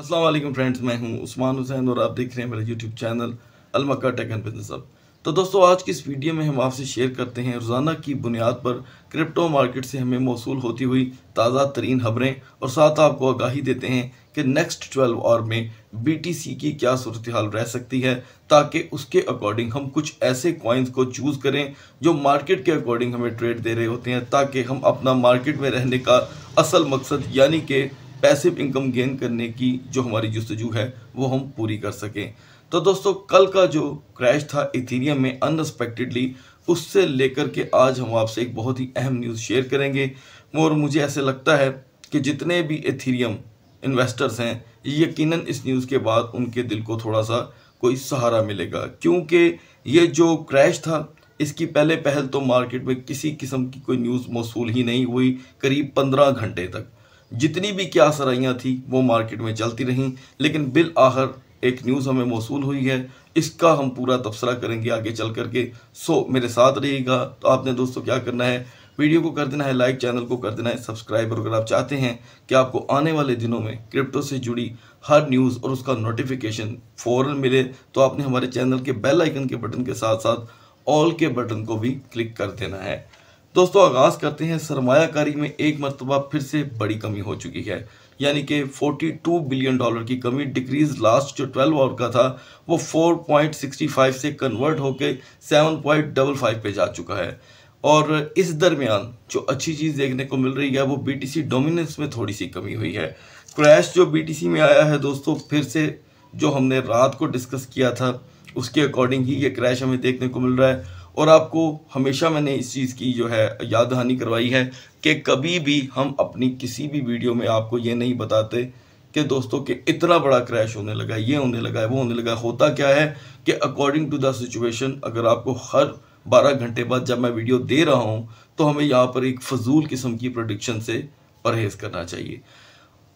Aslam friends मैं हूं उस्मान हुसैन और आप देख रहे हैं मेरा यूट्यूब चैनल अलमक्का टेक एंड बिजनेस अब तो दोस्तों आज की इस वीडियो में हम आपसे शेयर करते हैं रोज़ाना की बुनियाद पर क्रिप्टो मार्केट से हमें मौसू होती हुई ताज़ा तरीन खबरें और साथ आपको आगाही देते हैं कि नेक्स्ट ट्वेल्व आवर में सी की क्या सूरत हाल रह सकती है ताकि उसके अकॉर्डिंग हम कुछ ऐसे कॉइन्स को चूज़ करें जो मार्केट के अकॉर्डिंग हमें ट्रेड दे रहे होते हैं ताकि हम अपना मार्केट में रहने का असल मकसद यानी कि पैसिव इनकम गेन करने की जो हमारी जस्तजू है वो हम पूरी कर सकें तो दोस्तों कल का जो क्रैश था इथीरियम में अनएक्सपेक्टेडली उससे लेकर के आज हम आपसे एक बहुत ही अहम न्यूज़ शेयर करेंगे और मुझे ऐसे लगता है कि जितने भी इथीरियम इन्वेस्टर्स हैं यकीनन इस न्यूज़ के बाद उनके दिल को थोड़ा सा कोई सहारा मिलेगा क्योंकि ये जो क्रैश था इसकी पहले पहल तो मार्केट में किसी किस्म की कोई न्यूज़ मौसू ही नहीं हुई करीब पंद्रह घंटे तक जितनी भी क्या सराइयाँ थी वो मार्केट में चलती रहीं लेकिन बिल आखिर एक न्यूज़ हमें मौसू हुई है इसका हम पूरा तबसरा करेंगे आगे चल करके सो मेरे साथ रहेगा तो आपने दोस्तों क्या करना है वीडियो को कर देना है लाइक चैनल को कर देना है सब्सक्राइब और अगर आप चाहते हैं कि आपको आने वाले दिनों में क्रिप्टो से जुड़ी हर न्यूज़ और उसका नोटिफिकेशन फ़ौर मिले तो आपने हमारे चैनल के बेल आइकन के बटन के साथ साथ ऑल के बटन को भी क्लिक कर देना है दोस्तों आगाज़ करते हैं सरमाकारी में एक मरतबा फिर से बड़ी कमी हो चुकी है यानी कि 42 बिलियन डॉलर की कमी डिक्रीज लास्ट जो 12 आवर का था वो 4.65 से कन्वर्ट होकर 7.55 पे जा चुका है और इस दरमियान जो अच्छी चीज़ देखने को मिल रही है वो बीटीसी डोमिनेंस में थोड़ी सी कमी हुई है क्रैश जो बीटीसी में आया है दोस्तों फिर से जो हमने रात को डिस्कस किया था उसके अकॉर्डिंग ही ये क्रैश हमें देखने को मिल रहा है और आपको हमेशा मैंने इस चीज़ की जो है याद दहानी करवाई है कि कभी भी हम अपनी किसी भी वीडियो में आपको ये नहीं बताते कि दोस्तों के इतना बड़ा क्रैश होने लगा ये होने लगा है वो होने लगा होता क्या है कि अकॉर्डिंग टू द सिचुएशन अगर आपको हर बारह घंटे बाद जब मैं वीडियो दे रहा हूँ तो हमें यहाँ पर एक फजूल किस्म की प्रोडिक्शन से परहेज़ करना चाहिए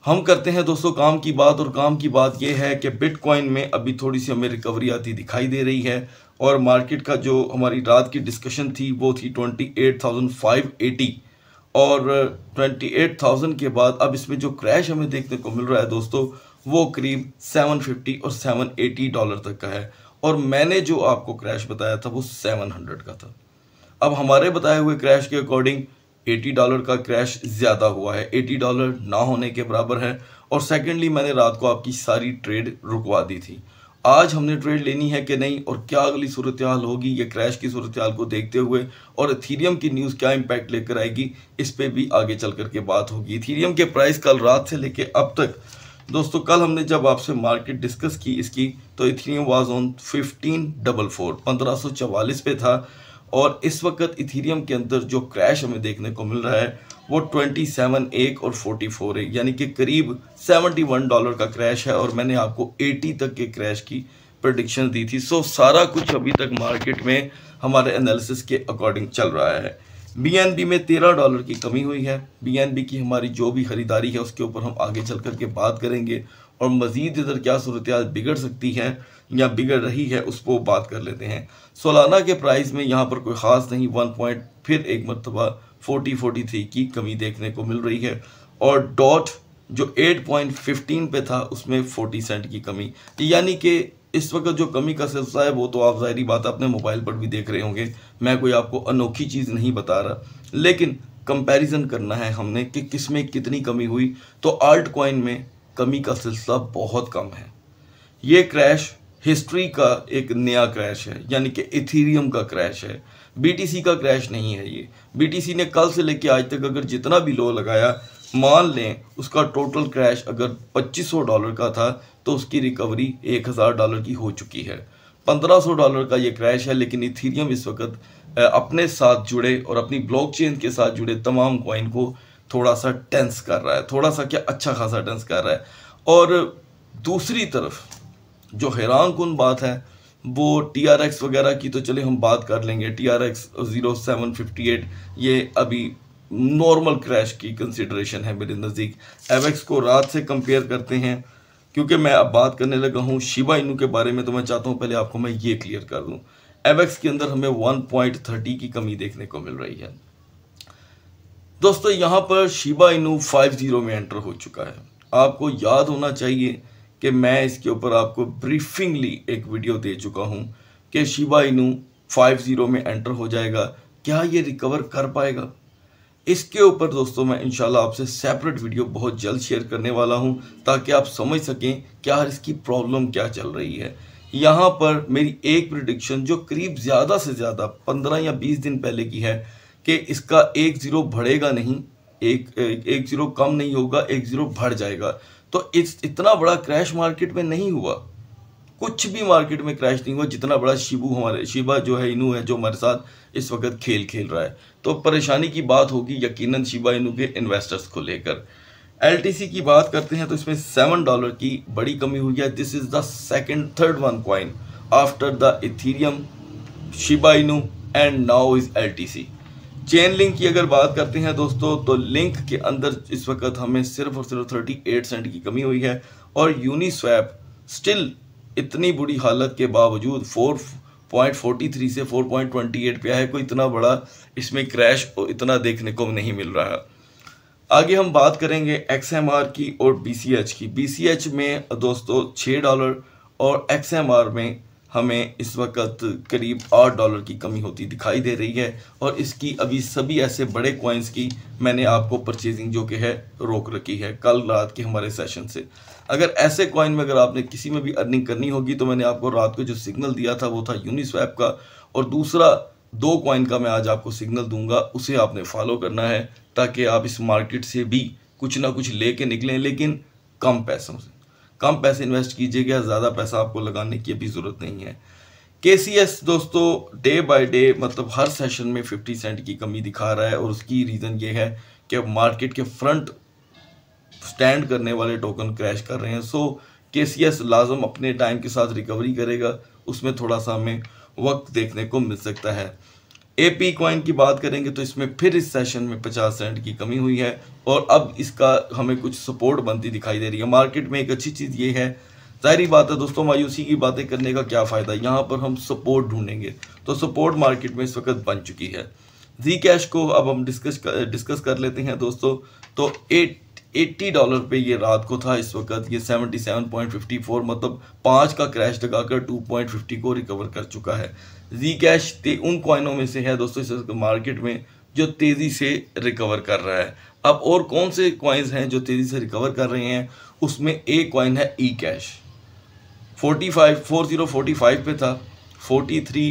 हम करते हैं दोस्तों काम की बात और काम की बात यह है कि बिटकॉइन में अभी थोड़ी सी हमें रिकवरी आती दिखाई दे रही है और मार्केट का जो हमारी रात की डिस्कशन थी वो थी 28,580 और 28,000 के बाद अब इसमें जो क्रैश हमें देखने को मिल रहा है दोस्तों वो करीब 750 और 780 डॉलर तक का है और मैंने जो आपको क्रैश बताया था वो हंड्रेड का था अब हमारे बताए हुए क्रैश के अकॉर्डिंग 80 डॉलर का क्रैश ज़्यादा हुआ है 80 डॉलर ना होने के बराबर है और सेकेंडली मैंने रात को आपकी सारी ट्रेड रुकवा दी थी आज हमने ट्रेड लेनी है कि नहीं और क्या अगली सूरत हाल होगी ये क्रैश की सूरत हाल को देखते हुए और थीरियम की न्यूज़ क्या इम्पैक्ट लेकर आएगी इस पर भी आगे चल करके बात होगी थीरियम के प्राइस कल रात से लेके अब तक दोस्तों कल हमने जब आपसे मार्केट डिस्कस की इसकी तो Ethereum was on fifteen double four पंद्रह सौ चवालीस पे था और इस वक्त इथीरियम के अंदर जो क्रैश हमें देखने को मिल रहा है वो 27 एक और 44 एक यानी कि करीब 71 डॉलर का क्रैश है और मैंने आपको 80 तक के क्रैश की प्रडिक्शन दी थी सो सारा कुछ अभी तक मार्केट में हमारे एनालिसिस के अकॉर्डिंग चल रहा है बी में तेरह डॉलर की कमी हुई है बी की हमारी जो भी खरीदारी है उसके ऊपर हम आगे चल कर के बात करेंगे और मज़ीद इधर क्या सूरत बिगड़ सकती है या बिगड़ रही है उस पर बात कर लेते हैं सोलाना के प्राइस में यहाँ पर कोई ख़ास नहीं वन पॉइंट फिर एक मरतबा फोर्टी फोर्टी थ्री की कमी देखने को मिल रही है और डॉट जो एट पॉइंट फिफ्टीन पे था उसमें फोर्टी सेंट की कमी यानी कि इस वक्त जो कमी का सिलसिला है वो तो आप ज़ाहरी बात अपने मोबाइल पर भी देख रहे होंगे मैं कोई आपको अनोखी चीज़ नहीं बता रहा लेकिन कंपैरिजन करना है हमने कि किस में कितनी कमी हुई तो आर्ट कॉइन में कमी का सिलसिला बहुत कम है ये क्रैश हिस्ट्री का एक नया क्रैश है यानी कि इथीरियम का क्रैश है बीटीसी का क्रैश नहीं है ये बीटीसी ने कल से लेकर आज तक अगर जितना भी लो लगाया मान लें उसका टोटल क्रैश अगर 2500 डॉलर का था तो उसकी रिकवरी 1000 डॉलर की हो चुकी है 1500 डॉलर का ये क्रैश है लेकिन इथीरियम इस वक्त अपने साथ जुड़े और अपनी ब्लॉकचेन के साथ जुड़े तमाम कॉइन को थोड़ा सा टेंस कर रहा है थोड़ा सा क्या अच्छा खासा टेंस कर रहा है और दूसरी तरफ जो हैरान कन बात है वो टी आर एक्स वगैरह की तो चले हम बात कर लेंगे T R X zero seven fifty eight ये अभी नॉर्मल क्रैश की कंसिड्रेशन है मेरे नज़दीक एवेक्स को रात से कंपेयर करते हैं क्योंकि मैं अब बात करने लगा हूँ शिबा इनू के बारे में तो मैं चाहता हूँ पहले आपको मैं ये क्लियर कर दूँ एवेक्स के अंदर हमें वन पॉइंट थर्टी की कमी देखने को मिल रही है दोस्तों यहाँ पर शिबा इनू फाइव ज़ीरो में एंटर हो चुका है आपको याद होना चाहिए कि मैं इसके ऊपर आपको ब्रीफिंगली एक वीडियो दे चुका हूँ कि शिबा इनू फाइव ज़ीरो में एंटर हो जाएगा क्या ये रिकवर कर पाएगा इसके ऊपर दोस्तों मैं इंशाल्लाह आपसे सेपरेट वीडियो बहुत जल्द शेयर करने वाला हूँ ताकि आप समझ सकें क्या इसकी प्रॉब्लम क्या चल रही है यहाँ पर मेरी एक प्रिडिक्शन जो करीब ज़्यादा से ज़्यादा पंद्रह या बीस दिन पहले की है कि इसका एक ज़ीरो बढ़ेगा नहीं एक एक ज़ीरो कम नहीं होगा एक ज़ीरो बढ़ जाएगा तो इस इतना बड़ा क्रैश मार्केट में नहीं हुआ कुछ भी मार्केट में क्रैश नहीं हुआ जितना बड़ा शिबू हमारे शिबा जो है इनू है जो हमारे साथ इस वक्त खेल खेल रहा है तो परेशानी की बात होगी यकीनन शिबा इनू के इन्वेस्टर्स को लेकर एलटीसी की बात करते हैं तो इसमें सेवन डॉलर की बड़ी कमी हुई है this is the second third one coin after the Ethereum Shiba Inu and now is see Chainlink की अगर बात करते हैं दोस्तों तो लिंक के अंदर इस वक्त हमें सिर्फ और सिर्फ थर्टी एट सेंट की कमी हुई है और यूनिस्वैप स्टिल इतनी बुरी हालत के बावजूद फोर पॉइंट फोर्टी थ्री से फोर पॉइंट ट्वेंटी एट पे है कोई इतना बड़ा इसमें क्रैश और इतना देखने को नहीं मिल रहा है आगे हम बात करेंगे एक्स एम आर की और बी सी एच की बी सी एच में दोस्तों छः डॉलर और एक्स एम आर में हमें इस वक्त करीब आठ डॉलर की कमी होती दिखाई दे रही है और इसकी अभी सभी ऐसे बड़े कॉइन्स की मैंने आपको परचेजिंग जो कि है रोक रखी है कल रात के हमारे सेशन से अगर ऐसे कॉइन में अगर आपने किसी में भी अर्निंग करनी होगी तो मैंने आपको रात को जो सिग्नल दिया था वो था यूनिस्वैप का और दूसरा दो कॉइन का मैं आज आपको सिग्नल दूंगा उसे आपने फॉलो करना है ताकि आप इस मार्केट से भी कुछ ना कुछ ले कर निकलें लेकिन कम पैसों से कम पैसे इन्वेस्ट कीजिएगा ज़्यादा पैसा आपको लगाने की अभी ज़रूरत नहीं है के दोस्तों डे बाय डे मतलब हर सेशन में 50 सेंट की कमी दिखा रहा है और उसकी रीज़न ये है कि अब मार्केट के फ्रंट स्टैंड करने वाले टोकन क्रैश कर रहे हैं सो के सी एस लाजम अपने टाइम के साथ रिकवरी करेगा उसमें थोड़ा सा हमें वक्त देखने को मिल सकता है एपी क्वाइन की बात करेंगे तो इसमें फिर इस सेशन में 50 सेंट की कमी हुई है और अब इसका हमें कुछ सपोर्ट बनती दिखाई दे रही है मार्केट में एक अच्छी चीज़ ये है जाहरी बात है दोस्तों मायूसी की बातें करने का क्या फ़ायदा यहाँ पर हम सपोर्ट ढूंढेंगे तो सपोर्ट मार्केट में इस वक्त बन चुकी है जी कैश को अब हम डिस्कस कर, डिस्कस कर लेते हैं दोस्तों तो एट 80 डॉलर पे ये रात को था इस वक्त ये 77.54 मतलब पाँच का क्रैश लगाकर 2.50 को रिकवर कर चुका है जी कैश उन कॉइनों में से है दोस्तों इस मार्केट में जो तेज़ी से रिकवर कर रहा है अब और कौन से कॉइन्स हैं जो तेज़ी से रिकवर कर रहे हैं उसमें एक कॉइन है eCash forty five four zero forty five पे था फोर्टी थ्री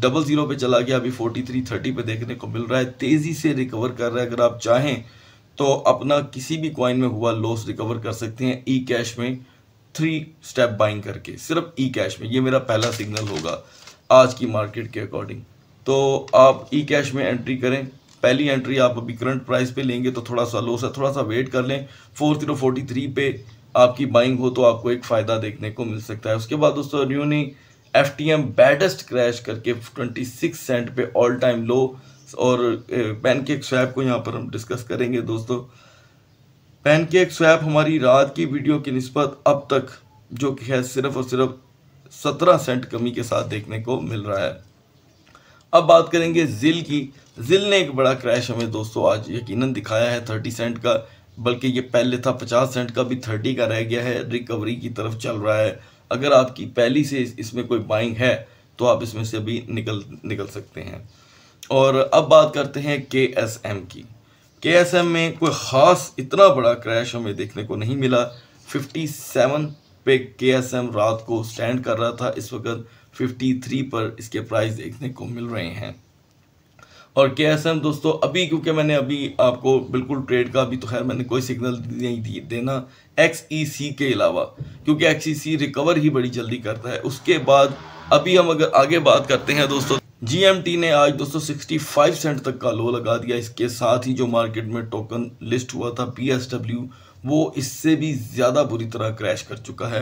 डबल ज़ीरो पे चला गया अभी फोर्टी थ्री थर्टी पे देखने को मिल रहा है तेज़ी से रिकवर कर रहा है अगर आप चाहें तो अपना किसी भी कॉइन में हुआ लॉस रिकवर कर सकते हैं ई कैश में थ्री स्टेप बाइंग करके सिर्फ ई कैश में ये मेरा पहला सिग्नल होगा आज की मार्केट के अकॉर्डिंग तो आप ई कैश में एंट्री करें पहली एंट्री आप अभी करंट प्राइस पे लेंगे तो थोड़ा सा लॉस है थोड़ा सा वेट कर लें फोर जीरो फोर्टी थ्री पे आपकी बाइंग हो तो आपको एक फ़ायदा देखने को मिल सकता है उसके बाद दोस्तों न्यू ने F T M baddest crash करके ट्वेंटी सिक्स सेंट पे ऑल टाइम लो और पैनकेक स्वैप को यहाँ पर हम डिस्कस करेंगे दोस्तों पैनकेक स्वैप हमारी रात की वीडियो की नस्बत अब तक जो कि है सिर्फ और सिर्फ सत्रह सेंट कमी के साथ देखने को मिल रहा है अब बात करेंगे जिल की जिल ने एक बड़ा क्रैश हमें दोस्तों आज यकीनन दिखाया है थर्टी सेंट का बल्कि ये पहले था पचास सेंट का भी थर्टी का रह गया है रिकवरी की तरफ चल रहा है अगर आपकी पहली से इसमें कोई बाइंग है तो आप इसमें से भी निकल निकल सकते हैं और अब बात करते हैं के एस एम की के एस एम में कोई ख़ास इतना बड़ा क्रैश हमें देखने को नहीं मिला 57 पे के एस एम रात को स्टैंड कर रहा था इस वक्त 53 पर इसके प्राइस देखने को मिल रहे हैं और के एस एम दोस्तों अभी क्योंकि मैंने अभी आपको बिल्कुल ट्रेड का अभी तो खैर मैंने कोई सिग्नल नहीं दी देना एक्स ई सी के अलावा क्योंकि एक्स ई सी रिकवर ही बड़ी जल्दी करता है उसके बाद अभी हम अगर आगे बात करते हैं दोस्तों जीएमटी ने आज 265 सेंट तक का लो लगा दिया इसके साथ ही जो मार्केट में टोकन लिस्ट हुआ था पीएसडब्ल्यू वो इससे भी ज़्यादा बुरी तरह क्रैश कर चुका है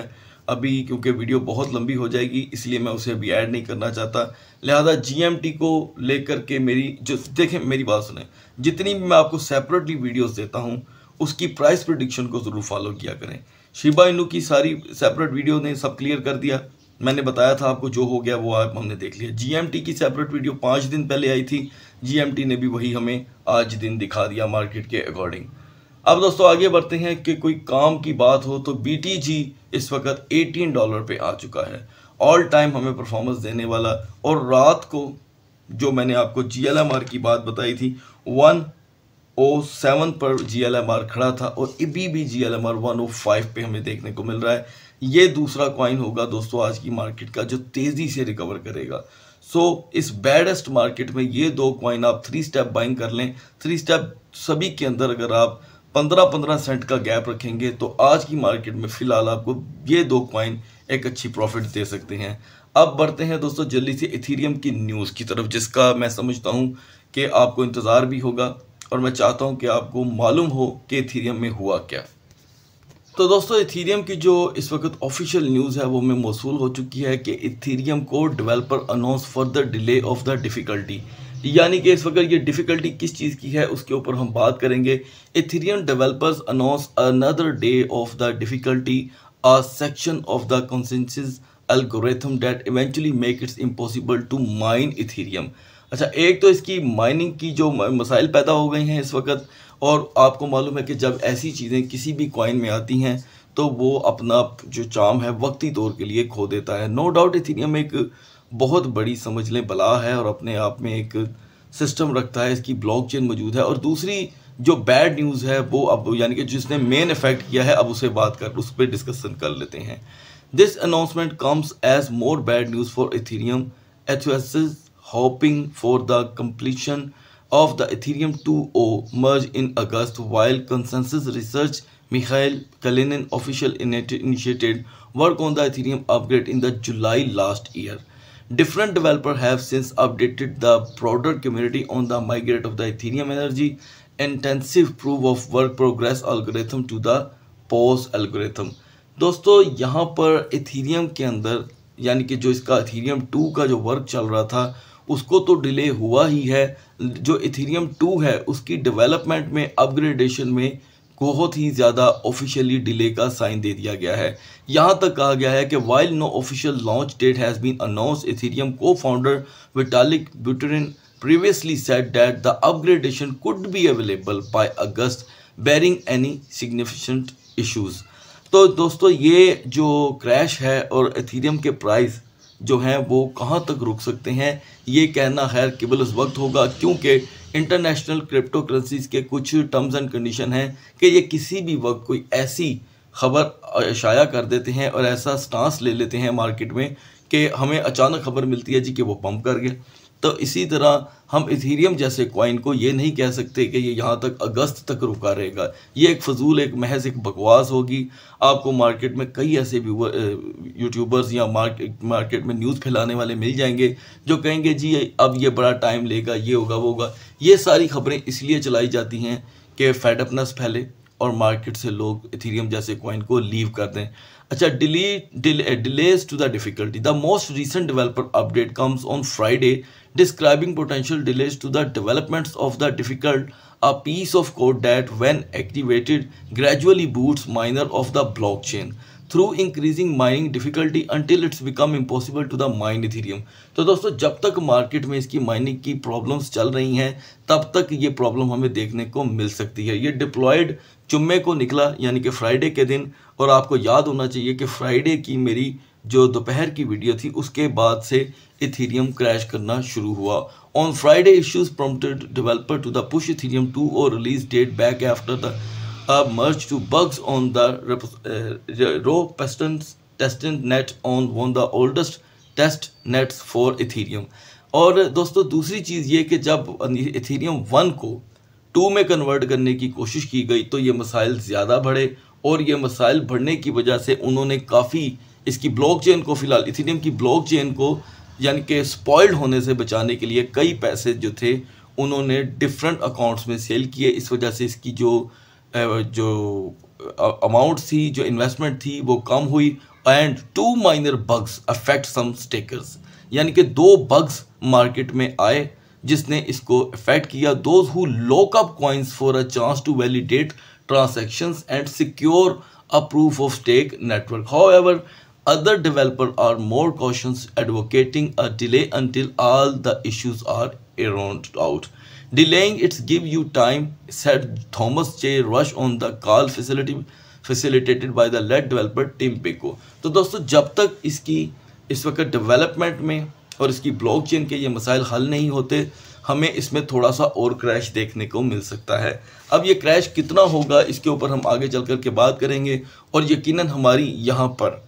अभी क्योंकि वीडियो बहुत लंबी हो जाएगी इसलिए मैं उसे अभी ऐड नहीं करना चाहता लिहाजा जीएमटी को लेकर के मेरी जो देखें मेरी बात सुने जितनी भी मैं आपको सेपरेटली वीडियोस देता हूं उसकी प्राइस प्रडिक्शन को ज़रूर फॉलो किया करें शिबा इनू की सारी सेपरेट वीडियो ने सब क्लियर कर दिया मैंने बताया था आपको जो हो गया वो आप हमने देख लिया जीएमटी की सेपरेट वीडियो पाँच दिन पहले आई थी जीएमटी ने भी वही हमें आज दिन दिखा दिया मार्केट के अकॉर्डिंग अब दोस्तों आगे बढ़ते हैं कि कोई काम की बात हो तो बीटीजी इस वक्त 18 डॉलर पे आ चुका है ऑल टाइम हमें परफॉर्मेंस देने वाला और रात को जो मैंने आपको जी की बात बताई थी वन ओ सेवन पर जी खड़ा था और अभी भी ओ फाइव पर हमें देखने को मिल रहा है ये दूसरा कॉइन होगा दोस्तों आज की मार्केट का जो तेज़ी से रिकवर करेगा सो so, इस बैडेस्ट मार्केट में ये दो कॉइन आप थ्री स्टेप बाइंग कर लें थ्री स्टेप सभी के अंदर अगर आप पंद्रह पंद्रह सेंट का गैप रखेंगे तो आज की मार्केट में फ़िलहाल आपको ये दो कॉइन एक अच्छी प्रॉफिट दे सकते हैं अब बढ़ते हैं दोस्तों जल्दी से इथीरियम की न्यूज़ की तरफ जिसका मैं समझता हूँ कि आपको इंतज़ार भी होगा और मैं चाहता हूँ कि आपको मालूम हो कि इथीरियम में हुआ क्या तो दोस्तों इथीरियम की जो इस वक्त ऑफिशियल न्यूज़ है वो हमें मौसू हो चुकी है कि इथीरियम को developer announce further delay of the difficulty यानी कि इस वक्त ये डिफ़िकल्टी किस चीज़ की है उसके ऊपर हम बात करेंगे Ethereum developers announce another day of the difficulty a section of the consensus algorithm that eventually make its impossible to mine Ethereum अच्छा एक तो इसकी माइनिंग की जो मसाइल पैदा हो गई हैं इस वक्त और आपको मालूम है कि जब ऐसी चीज़ें किसी भी कॉइन में आती हैं तो वो अपना जो चाम है वक्ती तौर के लिए खो देता है नो डाउट इथीरियम एक बहुत बड़ी समझ लें बला है और अपने आप में एक सिस्टम रखता है इसकी ब्लॉकचेन मौजूद है और दूसरी जो बैड न्यूज़ है वो अब यानी कि जिसने मेन इफेक्ट किया है अब उसे बात कर उस पर डिस्कसन कर लेते हैं this announcement comes as more bad news for Ethereum H hoping for the completion of the Ethereum 2.0 merge in August while consensus research Mikhail Kalinin official initiated work on the Ethereum upgrade in the July last year. Different developers have since updated the broader community on the migrate of the Ethereum energy intensive proof of work progress algorithm to the POS algorithm. दोस्तों यहाँ पर Ethereum के अंदर यानी कि जो इसका Ethereum 2 का जो वर्क चल रहा था उसको तो डिले हुआ ही है जो इथेरियम टू है उसकी डेवलपमेंट में अपग्रेडेशन में बहुत ही ज़्यादा ऑफिशियली डिले का साइन दे दिया गया है यहाँ तक कहा गया है कि while no official launch date has been announce Ethereum को founder Vitalik Buterin previously said that the upgradation could be available by August bearing any significant issues. तो दोस्तों ये जो क्रैश है और एथीरियम के प्राइस जो हैं वो कहाँ तक रुक सकते हैं ये कहना खैर केवल उस वक्त होगा क्योंकि इंटरनेशनल क्रिप्टो करेंसीज के कुछ टर्म्स एंड कंडीशन हैं कि ये किसी भी वक्त कोई ऐसी खबर शाया कर देते हैं और ऐसा स्टांस ले लेते हैं मार्केट में कि हमें अचानक खबर मिलती है जी कि वो पंप कर गया तो इसी तरह हम इथीरियम जैसे कॉइन को ये नहीं कह सकते कि ये यहाँ तक अगस्त तक रुका रहेगा ये एक फजूल एक महज एक बकवास होगी आपको मार्केट में कई ऐसे यूट्यूबर्स या मार्केट मार्केट में न्यूज़ फैलाने वाले मिल जाएंगे जो कहेंगे जी अब ये बड़ा टाइम लेगा ये होगा वो होगा ये सारी खबरें इसलिए चलाई जाती हैं कि फेडअपनेस फैले और मार्केट से लोग इथेरियम जैसे कॉइन को लीव कर दें अच्छा delay delays to the difficulty the most recent developer update comes on Friday describing potential delays to the developments of the difficult a piece of code that when activated gradually boots miner off the blockchain through increasing mining difficulty until its become impossible to the mine Ethereum तो दोस्तों जब तक market में इसकी mining की problems चल रही हैं तब तक ये प्रॉब्लम हमें देखने को मिल सकती है ये डिप्लॉयड चुम्बे को निकला यानी कि फ्राइडे के दिन और आपको याद होना चाहिए कि फ्राइडे की मेरी जो दोपहर की वीडियो थी उसके बाद से इथीरियम क्रैश करना शुरू हुआ on Friday issues prompted developer to the push Ethereum two और release date back after the are merged to bugs on the uh, row testing net on one the oldest test nets for ethereum और दोस्तों दूसरी चीज़ ये कि जब Ethereum one को two में कन्वर्ट करने की कोशिश की गई तो ये मसाइल ज़्यादा बढ़े और ये मसाइल बढ़ने की वजह से उन्होंने काफ़ी इसकी ब्लॉक चेन को फ़िलहाल इथीरियम की ब्लॉक चेन को यानी कि स्पॉयल्ड होने से बचाने के लिए कई पैसे जो थे उन्होंने डिफरेंट अकाउंट्स में सेल किए इस वजह से इसकी जो जो अमाउंट थी जो इन्वेस्टमेंट थी वो कम हुई and two minor bugs affect some stakers यानी कि दो बग्स मार्केट में आए जिसने इसको अफेक्ट किया those who lock up coins for a chance to validate transactions and secure a proof of stake network however other developer are more cautious advocating a delay until all the issues are ironed out Delaying it's give you time said Thomas J. Rush on the call facility facilitated by the lead developer Tim Pico. तो दोस्तों जब तक इसकी इस वक्त development में और इसकी ब्लॉक चेन के ये मसाइल हल नहीं होते हमें इसमें थोड़ा सा और क्रैश देखने को मिल सकता है अब ये क्रैश कितना होगा इसके ऊपर हम आगे चल कर के बात करेंगे और यकीन हमारी यहाँ पर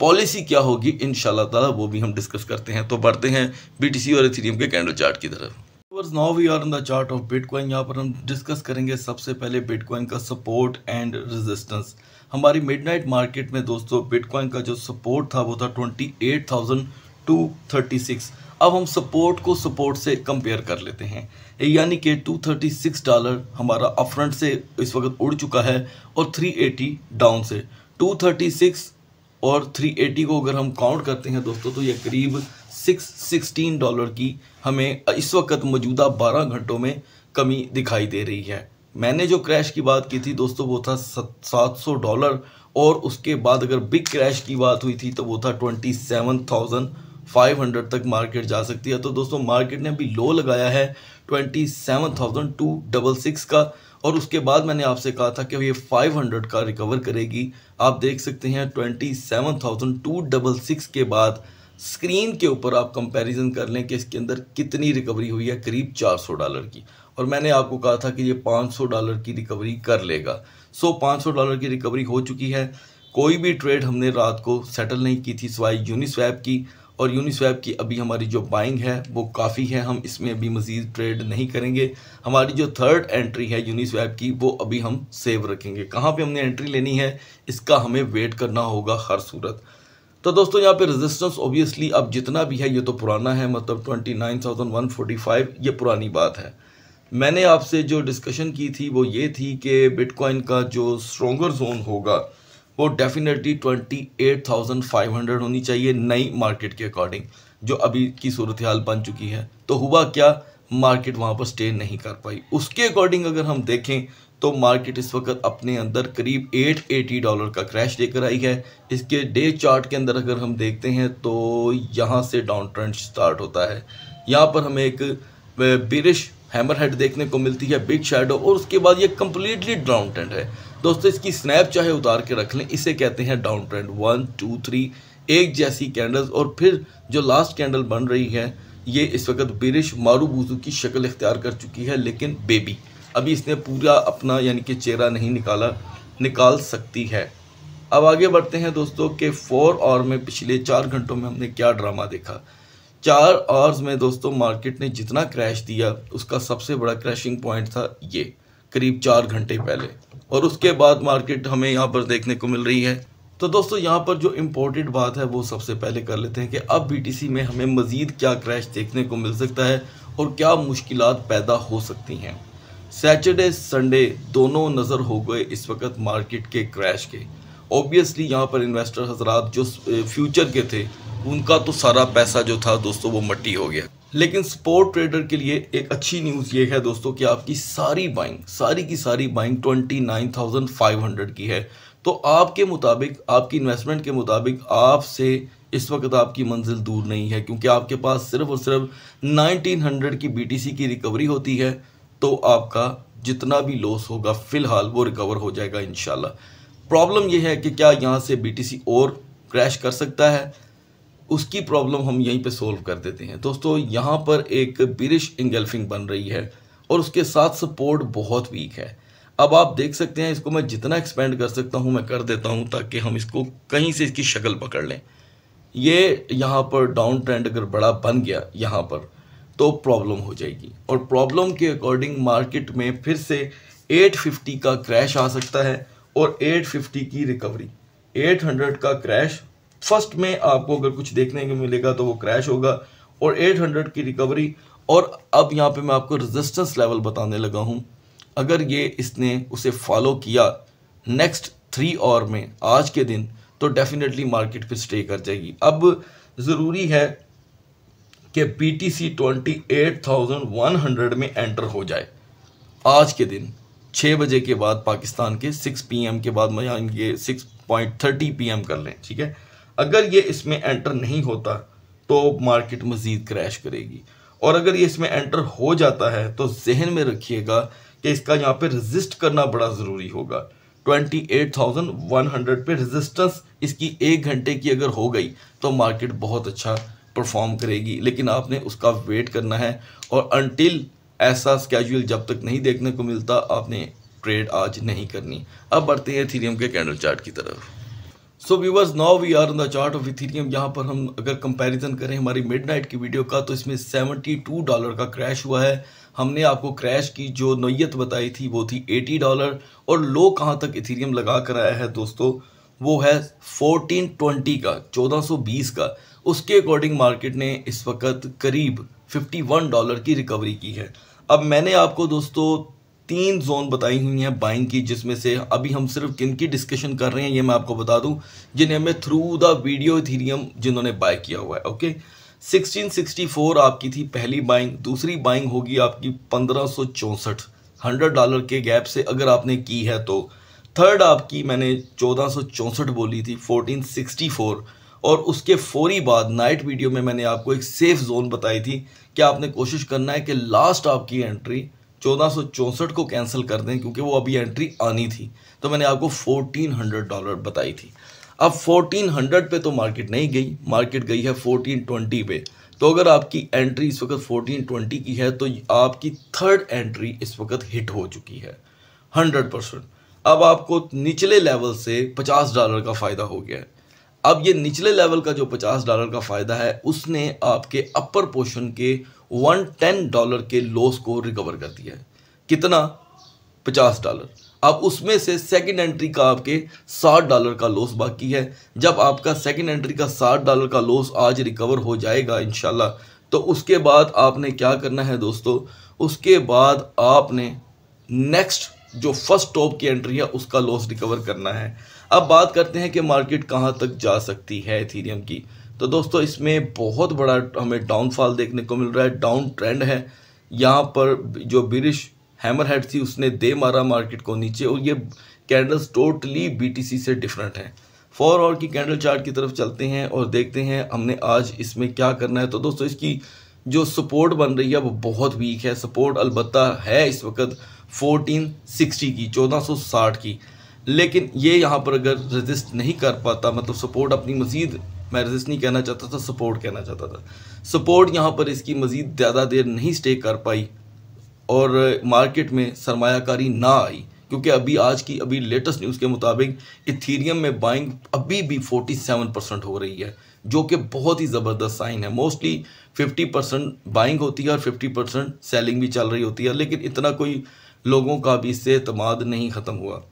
पॉलिसी क्या होगी इन ताला वो भी हम डिस्कस करते हैं तो बढ़ते हैं बी टी सी और इथेरियम के कैंडल चार्ट की तरफ वर्स now we are in the chart of Bitcoin यहाँ पर हम डिस्कस करेंगे सबसे पहले बिटकॉइन का सपोर्ट एंड रेजिस्टेंस हमारी मिडनाइट मार्केट में दोस्तों बिटकॉइन का जो सपोर्ट था वो था twenty eight thousand two thirty six अब हम सपोर्ट को सपोर्ट से कंपेयर कर लेते हैं यानी कि टू थर्टी सिक्स डॉलर हमारा अपफ्रंट से इस वक्त उड़ चुका है और थ्री एटी डाउन से टू थर्टी सिक्स और थ्री एटी को अगर हम काउंट करते हैं दोस्तों तो ये करीब सिक्स सिक्सटीन डॉलर की हमें इस वक्त मौजूदा बारह घंटों में कमी दिखाई दे रही है मैंने जो क्रैश की बात की थी दोस्तों वो था सात सौ डॉलर और उसके बाद अगर बिग क्रैश की बात हुई थी तो वो था twenty seven thousand five hundred तक मार्केट जा सकती है तो दोस्तों मार्केट ने अभी लो लगाया है twenty seven thousand two double six का और उसके बाद मैंने आपसे कहा था कि ये फाइव हंड्रेड का रिकवर करेगी आप देख सकते हैं twenty seven thousand two double six के बाद स्क्रीन के ऊपर आप कंपैरिजन कर लें कि इसके अंदर कितनी रिकवरी हुई है करीब 400 डॉलर की और मैंने आपको कहा था कि ये 500 डॉलर की रिकवरी कर लेगा सो 500 डॉलर की रिकवरी हो चुकी है कोई भी ट्रेड हमने रात को सेटल नहीं की थी सिवाय यूनिस्वैप की और यूनिस्वैप की अभी हमारी जो बाइंग है वो काफ़ी है हम इसमें अभी मज़ीद ट्रेड नहीं करेंगे हमारी जो थर्ड एंट्री है यूनिस्वैप की वो अभी हम सेव रखेंगे कहाँ पे हमने एंट्री लेनी है इसका हमें वेट करना होगा हर सूरत तो दोस्तों यहाँ पे रेजिस्टेंस ऑब्वियसली अब जितना भी है ये तो पुराना है मतलब twenty nine thousand one forty five ये पुरानी बात है मैंने आपसे जो डिस्कशन की थी वो ये थी कि बिटकॉइन का जो स्ट्रोंगर जोन होगा वो definitely twenty eight thousand five hundred होनी चाहिए नई मार्केट के अकॉर्डिंग जो अभी की सूरत हाल बन चुकी है तो हुआ क्या मार्केट वहाँ पर स्टे नहीं कर पाई उसके अकॉर्डिंग अगर हम देखें तो मार्केट इस वक्त अपने अंदर करीब 880 डॉलर का क्रैश लेकर आई है इसके डे चार्ट के अंदर अगर हम देखते हैं तो यहाँ से डाउन ट्रेंड स्टार्ट होता है यहाँ पर हमें एक बिरिश हैमर हेड देखने को मिलती है बिग शेडो और उसके बाद ये कम्प्लीटली डाउन ट्रेंड है दोस्तों इसकी स्नैप चाहे उतार के रख लें इसे कहते हैं down trend one two three एक जैसी कैंडल्स और फिर जो लास्ट कैंडल बन रही है ये इस वक्त बिरिश मारू की शक्ल इख्तियार कर चुकी है लेकिन बेबी अभी इसने पूरा अपना यानी कि चेहरा नहीं निकाला निकाल सकती है अब आगे बढ़ते हैं दोस्तों के फोर और में पिछले चार घंटों में हमने क्या ड्रामा देखा चार आवर्स में दोस्तों मार्केट ने जितना क्रैश दिया उसका सबसे बड़ा क्रैशिंग पॉइंट था ये करीब चार घंटे पहले और उसके बाद मार्केट हमें यहाँ पर देखने को मिल रही है तो दोस्तों यहाँ पर जो इम्पोर्टेंट बात है वो सबसे पहले कर लेते हैं कि अब बी में हमें मज़ीद क्या क्रैश देखने को मिल सकता है और क्या मुश्किल पैदा हो सकती हैं सैटरडे संडे दोनों नज़र हो गए इस वक्त मार्केट के क्रैश के ऑब्वियसली यहाँ पर इन्वेस्टर हजरात जो फ्यूचर के थे उनका तो सारा पैसा जो था दोस्तों वो मट्टी हो गया लेकिन स्पोर्ट ट्रेडर के लिए एक अच्छी न्यूज़ ये है दोस्तों कि आपकी सारी बाइंग सारी की सारी बाइंग 29,500 की है तो आपके मुताबिक आपकी इन्वेस्टमेंट के मुताबिक आपसे इस वक्त आपकी मंजिल दूर नहीं है क्योंकि आपके पास सिर्फ और सिर्फ 1900 की बीटीसी की रिकवरी होती है तो आपका जितना भी लॉस होगा फ़िलहाल वो रिकवर हो जाएगा इन प्रॉब्लम ये है कि क्या यहाँ से बी और क्रैश कर सकता है उसकी प्रॉब्लम हम यहीं पे सोल्व कर देते हैं दोस्तों यहाँ पर एक बिरिश इंगल्फिंग बन रही है और उसके साथ सपोर्ट बहुत वीक है अब आप देख सकते हैं इसको मैं जितना एक्सपेंड कर सकता हूँ मैं कर देता हूँ ताकि हम इसको कहीं से इसकी शक्ल पकड़ लें ये यहाँ पर डाउन ट्रेंड अगर बड़ा बन गया यहाँ पर तो प्रॉब्लम हो जाएगी और प्रॉब्लम के अकॉर्डिंग मार्केट में फिर से 850 का क्रैश आ सकता है और 850 की रिकवरी 800 का क्रैश फर्स्ट में आपको अगर कुछ देखने को मिलेगा तो वो क्रैश होगा और 800 की रिकवरी और अब यहाँ पे मैं आपको रेजिस्टेंस लेवल बताने लगा हूँ अगर ये इसने उसे फॉलो किया नेक्स्ट थ्री और में आज के दिन तो डेफिनेटली मार्केट फिर स्टे कर जाएगी अब ज़रूरी है कि P T C twenty eight thousand one hundred में एंटर हो जाए आज के दिन छः बजे के बाद पाकिस्तान के सिक्स पी एम के बाद मैं ये six point thirty P M कर लें ठीक है अगर ये इसमें एंटर नहीं होता तो मार्केट मज़ीद क्रैश करेगी और अगर ये इसमें एंटर हो जाता है तो जहन में रखिएगा कि इसका यहाँ पे रजिस्ट करना बड़ा ज़रूरी होगा 28,100 पे रेजिस्टेंस इसकी एक घंटे की अगर हो गई तो मार्केट बहुत अच्छा परफॉर्म करेगी लेकिन आपने उसका वेट करना है और अनटिल ऐसा स्केजूल जब तक नहीं देखने को मिलता आपने ट्रेड आज नहीं करनी अब बढ़ते हैं इथीरियम के कैंडल चार्ट की तरफ so viewers now we are on the chart of ethereum यहाँ पर हम अगर कंपैरिजन करें हमारी मिडनाइट की वीडियो का तो इसमें 72 डॉलर का क्रैश हुआ है हमने आपको क्रैश की जो नोयत बताई थी वो थी 80 डॉलर और लो कहाँ तक इथीरियम लगा कर आया है दोस्तों वो है 1420 का 1420 का उसके अकॉर्डिंग मार्केट ने इस वक्त करीब 51 डॉलर की रिकवरी की है अब मैंने आपको दोस्तों तीन जोन बताई हुई हैं बाइंग की जिसमें से अभी हम सिर्फ किन की डिस्कशन कर रहे हैं ये मैं आपको बता दूं जिन्हें हमें थ्रू द वीडियो थीरियम जिन्होंने बाय किया हुआ है ओके 1664 आपकी थी पहली बाइंग दूसरी बाइंग होगी आपकी पंद्रह सौ हंड्रेड डॉलर के गैप से अगर आपने की है तो थर्ड आपकी मैंने चौदह सौ चौंसठ बोली थी फोर्टीन और उसके फौरी बाद नाइट वीडियो में मैंने आपको एक सेफ़ जोन बताई थी कि आपने कोशिश करना है कि लास्ट आपकी एंट्री चौदह को कैंसिल कर दें क्योंकि वो अभी एंट्री आनी थी तो मैंने आपको 1400 डॉलर बताई थी अब 1400 पे तो मार्केट नहीं गई मार्केट गई है 1420 पे तो अगर आपकी एंट्री इस वक्त 1420 की है तो आपकी थर्ड एंट्री इस वक्त हिट हो चुकी है 100 परसेंट अब आपको निचले लेवल से 50 डॉलर का फ़ायदा हो गया है अब ये निचले लेवल का जो 50 डॉलर का फ़ायदा है उसने आपके अपर पोर्शन के 110 डॉलर के लॉस को रिकवर कर दिया है कितना 50 डॉलर अब उसमें से सेकंड एंट्री का आपके 60 डॉलर का लॉस बाकी है जब आपका सेकंड एंट्री का 60 डॉलर का लॉस आज रिकवर हो जाएगा इन तो उसके बाद आपने क्या करना है दोस्तों उसके बाद आपने नेक्स्ट जो फर्स्ट टॉप की एंट्री है उसका लॉस रिकवर करना है अब बात करते हैं कि मार्केट कहाँ तक जा सकती है इथीरियम की तो दोस्तों इसमें बहुत बड़ा हमें डाउनफॉल देखने को मिल रहा है डाउन ट्रेंड है यहाँ पर जो बिरिश हैमर हेड थी उसने दे मारा मार्केट को नीचे और ये कैंडल्स टोटली बीटीसी से डिफरेंट हैं फॉर और की कैंडल चार्ट की तरफ चलते हैं और देखते हैं हमने आज इसमें क्या करना है तो दोस्तों इसकी जो सपोर्ट बन रही है वो बहुत वीक है सपोर्ट अलबत्ता है इस वक्त 1460 की 1460 की लेकिन ये यहाँ पर अगर रजिस्ट नहीं कर पाता मतलब सपोर्ट अपनी मज़ीद मैं रजिस्ट नहीं कहना चाहता था सपोर्ट कहना चाहता था सपोर्ट यहाँ पर इसकी मज़ीद ज़्यादा देर नहीं स्टे कर पाई और मार्केट में सरमाकारी ना आई क्योंकि अभी आज की अभी लेटेस्ट न्यूज़ के मुताबिक इथीरियम में बाइंग अभी भी 47 परसेंट हो रही है जो कि बहुत ही ज़बरदस्त साइन है मोस्टली 50 परसेंट बाइंग होती है और 50 परसेंट सेलिंग भी चल रही होती है लेकिन इतना कोई लोगों का भी इससे अतमाद नहीं ख़त्म हुआ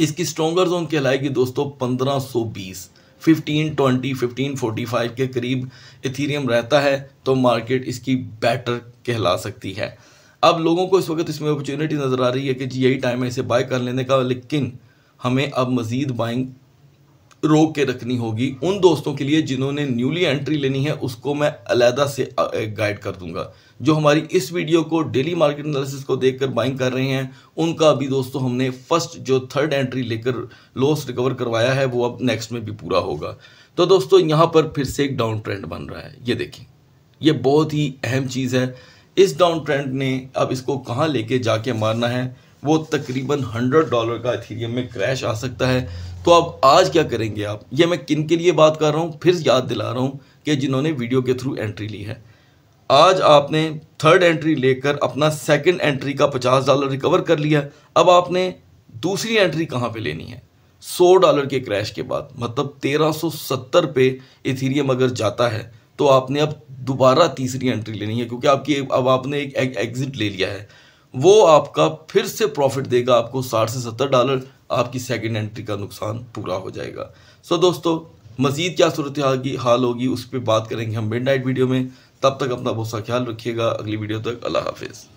इसकी स्ट्रॉन्गर जोन कहलाएगी दोस्तों 1520 1520 1545 के करीब इथीरियम रहता है तो मार्केट इसकी बेटर कहला सकती है अब लोगों को इस वक्त इसमें अपॉर्चुनिटी नज़र आ रही है कि जी यही टाइम है इसे बाय कर लेने का लेकिन हमें अब मज़ीद बाइंग रोक के रखनी होगी उन दोस्तों के लिए जिन्होंने न्यूली एंट्री लेनी है उसको मैं अलहदा से गाइड कर दूंगा जो हमारी इस वीडियो को डेली मार्केट एनालिसिस को देखकर बाइंग कर रहे हैं उनका अभी दोस्तों हमने फर्स्ट जो थर्ड एंट्री लेकर लॉस रिकवर करवाया है वो अब नेक्स्ट में भी पूरा होगा तो दोस्तों यहाँ पर फिर से एक डाउन ट्रेंड बन रहा है ये देखें ये बहुत ही अहम चीज़ है इस डाउन ट्रेंड ने अब इसको कहाँ लेके जाके मारना है वो तकरीबन हंड्रेड डॉलर का इथीरियम में क्रैश आ सकता है तो अब आज क्या करेंगे आप ये मैं किन के लिए बात कर रहा हूँ फिर याद दिला रहा हूँ कि जिन्होंने वीडियो के थ्रू एंट्री ली है आज आपने थर्ड एंट्री लेकर अपना सेकंड एंट्री का पचास डॉलर रिकवर कर लिया अब आपने दूसरी एंट्री कहाँ पे लेनी है सौ डॉलर के क्रैश के बाद मतलब तेरह सौ सत्तर पे इथीरियम अगर जाता है तो आपने अब दोबारा तीसरी एंट्री लेनी है क्योंकि आपकी अब आपने एक एग्ज़िट ले लिया है वो आपका फिर से प्रॉफिट देगा आपको साठ से सत्तर डॉलर आपकी सेकेंड एंट्री का नुकसान पूरा हो जाएगा सो दोस्तों मज़ीद क्या सूरत की हाल होगी उस पर बात करेंगे हम मिड नाइट वीडियो में तब तक अपना बहुत सा ख्याल रखिएगा अगली वीडियो तक अल्लाह हाफिज़